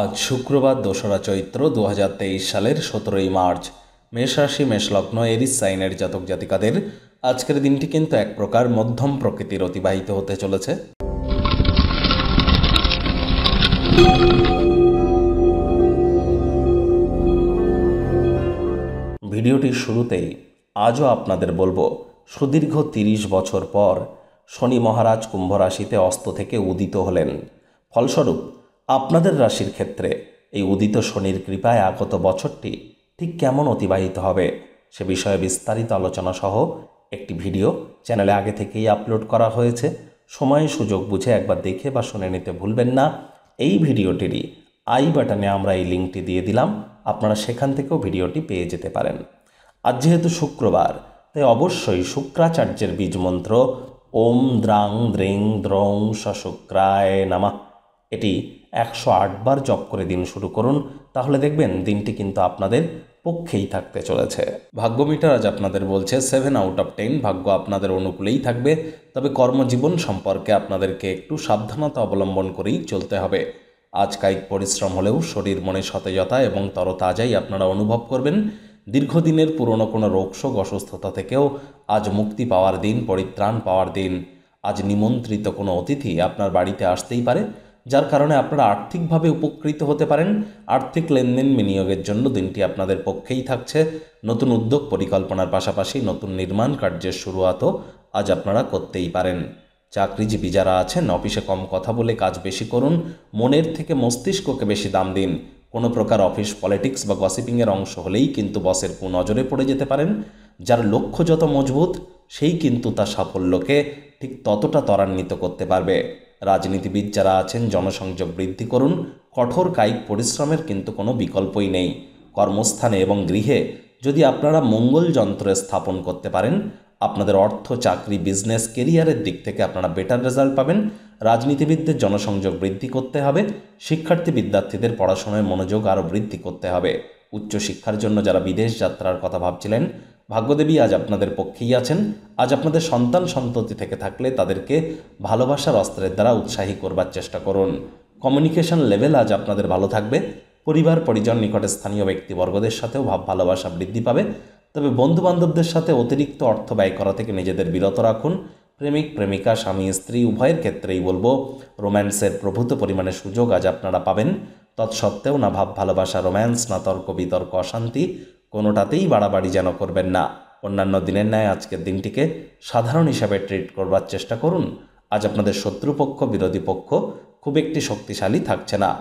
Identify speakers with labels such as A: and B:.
A: আজ শুক্রবার দোসরা চৈত্র দু সালের সতেরোই মার্চ মেষরাশি মেষলগ্ন এরিস সাইনের জাতক জাতিকাদের আজকের দিনটি কিন্তু এক প্রকার মধ্যম প্রকৃতির অতিবাহিত হতে চলেছে ভিডিওটির শুরুতেই আজও আপনাদের বলবো সুদীর্ঘ তিরিশ বছর পর শনি মহারাজ কুম্ভ রাশিতে অস্ত থেকে উদিত হলেন ফলস্বরূপ আপনাদের রাশির ক্ষেত্রে এই উদিত শনির কৃপায় আগত বছরটি ঠিক কেমন অতিবাহিত হবে সে বিষয়ে বিস্তারিত আলোচনা সহ একটি ভিডিও চ্যানেলে আগে থেকেই আপলোড করা হয়েছে সময় সুযোগ বুঝে একবার দেখে বা শুনে নিতে ভুলবেন না এই ভিডিওটিরই আই বাটনে আমরা এই লিঙ্কটি দিয়ে দিলাম আপনারা সেখান থেকেও ভিডিওটি পেয়ে যেতে পারেন আজ যেহেতু শুক্রবার তাই অবশ্যই শুক্রাচার্যের বীজ মন্ত্র ওম দ্রাং দ্রিং দ্রং শুক্রায় নামা এটি একশো আটবার জপ করে দিন শুরু করুন তাহলে দেখবেন দিনটি কিন্তু আপনাদের পক্ষেই থাকতে চলেছে ভাগ্য মিটার আজ আপনাদের বলছে সেভেন আউট অফ টেন ভাগ্য আপনাদের অনুকূলেই থাকবে তবে কর্মজীবন সম্পর্কে আপনাদেরকে একটু সাবধানতা অবলম্বন করেই চলতে হবে আজ কায়িক পরিশ্রম হলেও শরীর মনে সতেজতা এবং তরতাজাই আপনারা অনুভব করবেন দীর্ঘদিনের পুরনো কোনো রোগশোক অসুস্থতা থেকেও আজ মুক্তি পাওয়ার দিন পরিত্রাণ পাওয়ার দিন আজ নিমন্ত্রিত কোনো অতিথি আপনার বাড়িতে আসতেই পারে যার কারণে আপনারা আর্থিকভাবে উপকৃত হতে পারেন আর্থিক লেনদেন বিনিয়োগের জন্য দিনটি আপনাদের পক্ষেই থাকছে নতুন উদ্যোগ পরিকল্পনার পাশাপাশি নতুন নির্মাণ কার্যের শুরুয়াতও আজ আপনারা করতেই পারেন চাকরিজীবী যারা আছেন অফিসে কম কথা বলে কাজ বেশি করুন মনের থেকে মস্তিষ্ককে বেশি দাম দিন কোনো প্রকার অফিস পলিটিক্স বা গসিপিংয়ের অংশ হলেই কিন্তু বসের কুনজরে পড়ে যেতে পারেন যার লক্ষ্য যত মজবুত সেই কিন্তু তার সাফল্যকে ঠিক ততটা ত্বরান্বিত করতে পারবে রাজনীতিবিদ যারা আছেন জনসংযোগ বৃদ্ধি করুন কঠোর কায়িক পরিশ্রমের কিন্তু কোনো বিকল্পই নেই কর্মস্থানে এবং গৃহে যদি আপনারা মঙ্গল যন্ত্র স্থাপন করতে পারেন আপনাদের অর্থ চাকরি বিজনেস কেরিয়ারের দিক থেকে আপনারা বেটার রেজাল্ট পাবেন রাজনীতিবিদদের জনসংযোগ বৃদ্ধি করতে হবে শিক্ষার্থী বিদ্যার্থীদের পড়াশোনায় মনোযোগ আরও বৃদ্ধি করতে হবে উচ্চশিক্ষার জন্য যারা বিদেশ যাত্রার কথা ভাবছিলেন ভাগ্যদেবী আজ আপনাদের পক্ষেই আছেন আজ আপনাদের সন্তান সন্ততি থেকে থাকলে তাদেরকে ভালোবাসার অস্ত্রের দ্বারা উৎসাহী করবার চেষ্টা করুন কমিউনিকেশন লেভেল আজ আপনাদের ভালো থাকবে পরিবার পরিজন নিকটে স্থানীয় ব্যক্তিবর্গদের সাথেও ভাব ভালোবাসা বৃদ্ধি পাবে তবে বন্ধুবান্ধবদের সাথে অতিরিক্ত অর্থ ব্যয় করা থেকে নিজেদের বিরত রাখুন প্রেমিক প্রেমিকা স্বামী স্ত্রী উভয়ের ক্ষেত্রেই বলবো রোম্যান্সের প্রভূত পরিমাণে সুযোগ আজ আপনারা পাবেন তৎসত্ত্বেও না ভাব ভালোবাসা রোম্যান্স না তর্ক বিতর্ক অশান্তি কোনোটাতেই বাড়াবাড়ি যেন করবেন না অন্যান্য দিনের ন্যায় আজকের দিনটিকে সাধারণ হিসাবে ট্রিট করবার চেষ্টা করুন আজ আপনাদের শত্রুপক্ষ বিরোধী পক্ষ খুব একটি শক্তিশালী থাকছে না